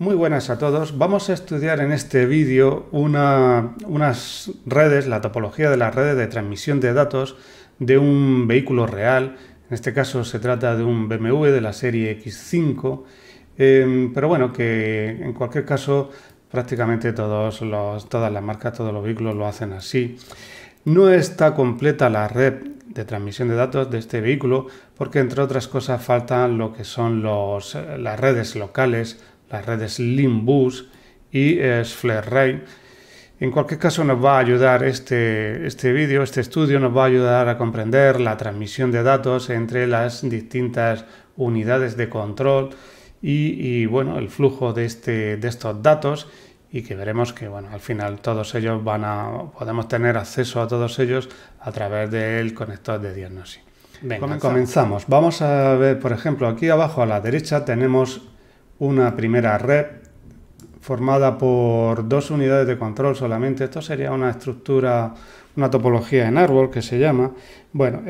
Muy buenas a todos. Vamos a estudiar en este vídeo una, unas redes, la topología de las redes de transmisión de datos de un vehículo real. En este caso se trata de un BMW de la serie X5, em, pero bueno, que en cualquier caso prácticamente todos todas las marcas, todos los vehículos lo hacen así. No está completa la red de transmisión de datos de este vehículo porque entre otras cosas faltan lo que son las redes locales las redes Limbus y SFLERRAY. En cualquier caso nos va a ayudar este, este vídeo, este estudio nos va a ayudar a comprender la transmisión de datos entre las distintas unidades de control y, bueno, el flujo de, este, de estos datos y que veremos que bueno, al final todos ellos van a podemos tener acceso a todos ellos a través del conector de diagnosis. comenzamos. Vamos a ver, por ejemplo, aquí abajo a la derecha tenemos una primera red formada por dos unidades de control solamente. Esto sería una estructura, una topología en árbol que se llama. Bueno,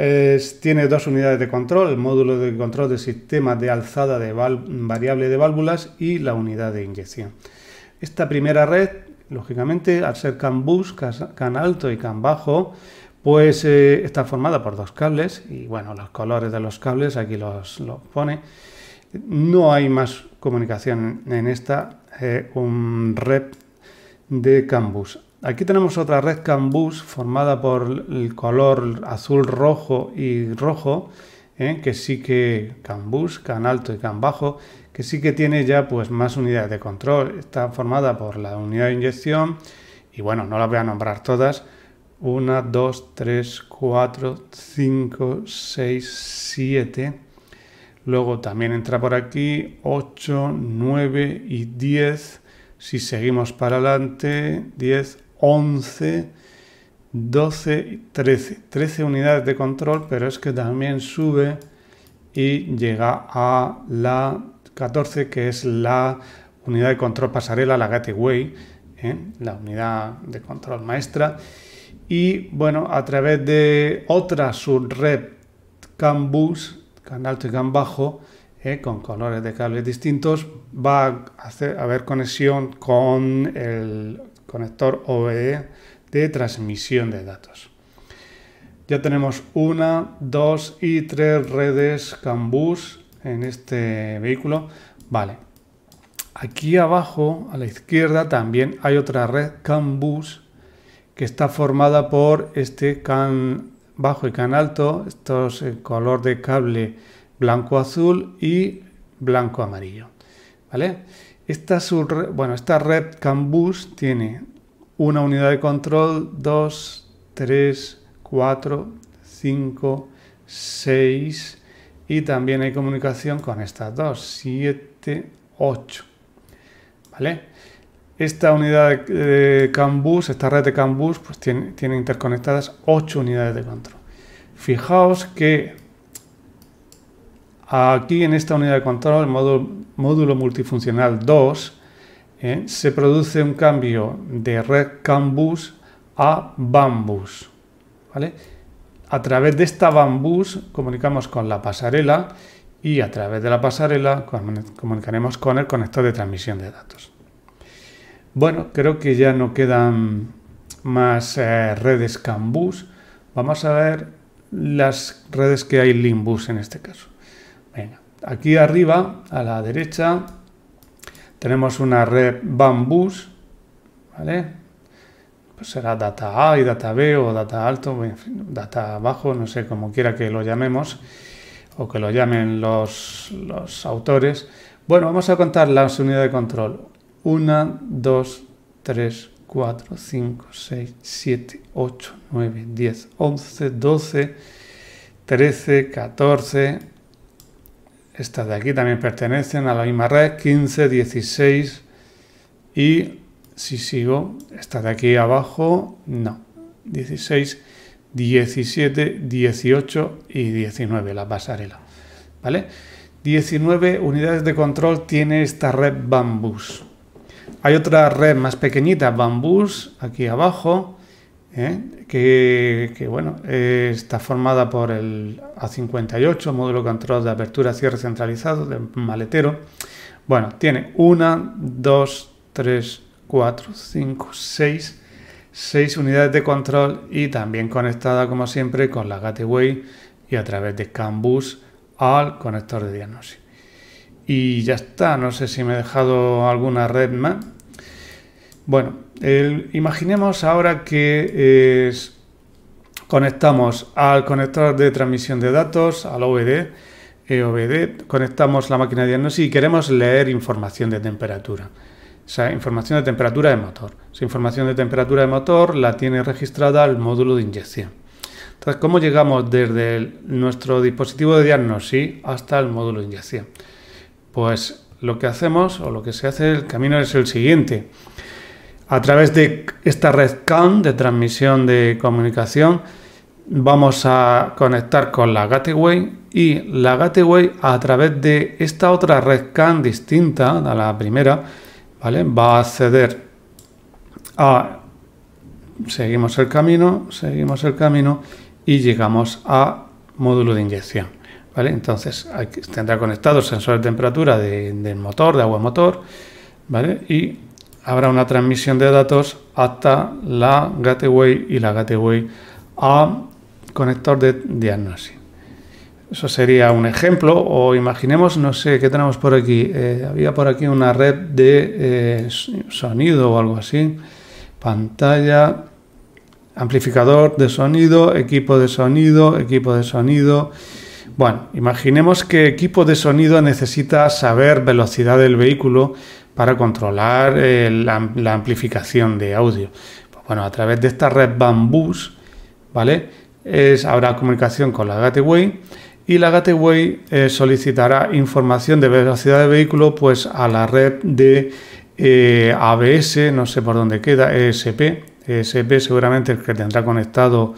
tiene dos unidades de control, el módulo de control de sistema de alzada de variable de válvulas y la unidad de inyección. Esta primera red, lógicamente, al ser CAN bus, CAN alto y CAN bajo, pues eh, está formada por dos cables y bueno, los colores de los cables aquí los pone. No hay más comunicación en esta red eh, un red de Canvas. Aquí tenemos otra red Canvas formada por el color azul, rojo y rojo, eh, que sí que Canvas, can alto y can bajo, que sí que tiene ya pues más unidades de control. Está formada por la unidad de inyección y bueno, no las voy a nombrar todas. 1, 2, 3, 4, 5, 6, 7. Luego también entra por aquí 8, 9 y 10. Si seguimos para adelante, 10, 11, 12, y 13. 13 unidades de control, pero es que también sube y llega a la 14, que es la unidad de control pasarela, la gateway, ¿eh? la unidad de control maestra. Y bueno, a través de otra subred campus can alto y can bajo, eh, con colores de cables distintos, va a hacer, haber conexión con el conector OVE de transmisión de datos. Ya tenemos una, dos y tres redes CAN bus en este vehículo. Vale. Aquí abajo, a la izquierda, también hay otra red CAN bus que está formada por este CAN bajo y canalto, esto estos el eh, color de cable blanco-azul y blanco-amarillo. ¿Vale? Esta, bueno, esta red CAN tiene una unidad de control, 2, 3, 4, 5, 6 y también hay comunicación con estas dos, 7, 8. ¿Vale? Esta unidad de CAN esta red de CAN pues tiene, tiene interconectadas 8 unidades de control. Fijaos que aquí en esta unidad de control, el módulo, multifuncional 2, eh, se produce un cambio de red CAN a BAN ¿vale? A través de esta BAN comunicamos con la pasarela y a través de la pasarela comunicaremos con el conector de transmisión de datos. Bueno, creo que ya no quedan más eh, redes Cambus. Vamos a ver las redes que hay Limbus en este caso. Venga, aquí arriba, a la derecha, tenemos una red Bambus, ¿vale? Pues será data A y data B o data alto, data bajo, no sé, como quiera que lo llamemos o que lo llamen los, los autores. Bueno, vamos a contar las unidades de control. 1, 2, 3, 4, 5, 6, 7, 8, 9, 10, 11, 12, 13, 14. Estas de aquí también pertenecen a la misma red. 15, 16 y si sigo, estas de aquí abajo, no. 16, 17, 18 y 19, la pasarela. ¿Vale? 19 unidades de control tiene esta red Bambus. Hay otra red más pequeñita, Bambus, aquí abajo, ¿eh? que, bueno, está formada por el A58, módulo control de apertura cierre centralizado de maletero. Bueno, tiene una, dos, tres, cuatro, cinco, seis, seis unidades de control y también conectada, como siempre, con la Gateway y a través de CAN al conector de diagnóstico. Y ya está, no sé si me he dejado alguna red más. Bueno, imaginemos ahora que conectamos al conector de transmisión de datos, al OBD, e conectamos la máquina de diagnóstico y queremos leer información de temperatura. O sea, información de temperatura de motor. Esa información de temperatura de motor la tiene registrada el módulo de inyección. Entonces, ¿cómo llegamos desde nuestro dispositivo de diagnóstico hasta el módulo de inyección? Pues lo que hacemos o lo que se hace, el camino es el siguiente. A través de esta red CAN de transmisión de comunicación, vamos a conectar con la Gateway y la Gateway a través de esta otra red CAN distinta a la primera, ¿vale? Va a acceder a... Seguimos el camino, seguimos el camino y llegamos a módulo de inyección. Entonces tendrá conectado el sensor de temperatura del motor, de agua motor, Y habrá una transmisión de datos hasta la gateway y la gateway a conector de diagnóstico Eso sería un ejemplo, o imaginemos, no sé, ¿qué tenemos por aquí? Eh, había por aquí una red de eh, sonido o algo así, pantalla, amplificador de sonido, equipo de sonido, equipo de sonido, bueno, imaginemos que equipo de sonido necesita saber velocidad del vehículo para controlar eh, la, amplificación de audio. Pues bueno, a través de esta red Bambus, ¿vale? Es, habrá comunicación con la Gateway y la Gateway eh, solicitará información de velocidad de vehículo pues, a la red de eh, ABS, no sé por dónde queda, ESP. ESP seguramente el que tendrá conectado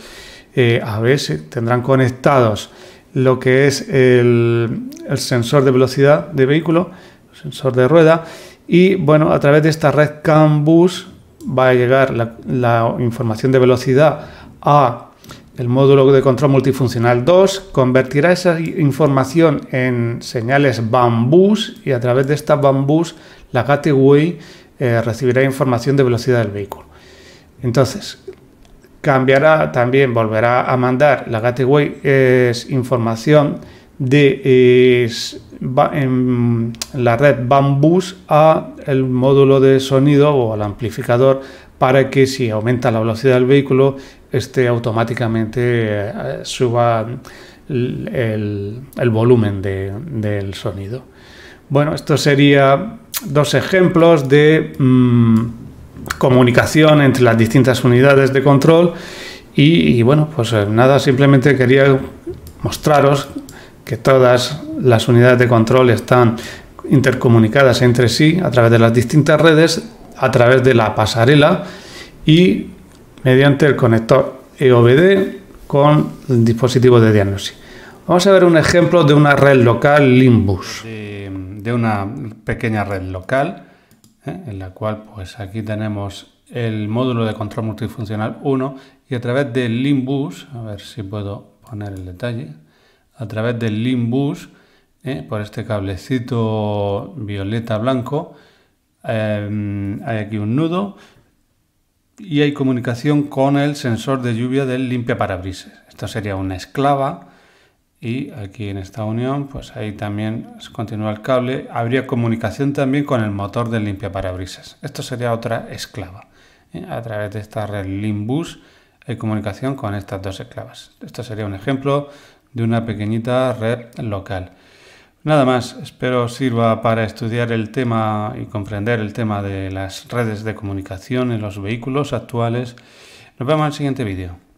ABS, tendrán conectados lo que es el, sensor de velocidad de vehículo, sensor de rueda, y bueno, a través de esta red CAN bus va a llegar la, información de velocidad a el módulo de control multifuncional 2 convertirá esa información en señales bambús y a través de estas BAMBUS la Gateway eh, recibirá información de velocidad del vehículo. Entonces, cambiará también, volverá a mandar la Gateway es información de en la red Bambus a el módulo de sonido o al amplificador para que si aumenta la velocidad del vehículo este automáticamente eh, suba el, volumen del sonido. Bueno, esto sería dos ejemplos de mm, comunicación entre las distintas unidades de control y, bueno, pues eh, nada, simplemente quería mostraros que todas las unidades de control están intercomunicadas entre sí a través de las distintas redes, a través de la pasarela y mediante el conector EOBD con el dispositivo de diagnóstico. Vamos a ver un ejemplo de una red local Limbus. de una pequeña red local ¿eh? en la cual pues aquí tenemos el módulo de control multifuncional 1 y a través del Limbus, a ver si puedo poner el detalle, a través del Limbus, ¿eh? por este cablecito violeta blanco, em, hay aquí un nudo y hay comunicación con el sensor de lluvia del limpia parabrisas. Esto sería una esclava y aquí en esta unión, pues ahí también se continúa el cable. Habría comunicación también con el motor de limpia parabrisas. Esto sería otra esclava. ¿eh? A través de esta red Limbus hay comunicación con estas dos esclavas. Esto sería un ejemplo de una pequeñita red local. Nada más, espero sirva para estudiar el tema y comprender el tema de las redes de comunicación en los vehículos actuales. Nos vemos en el siguiente vídeo.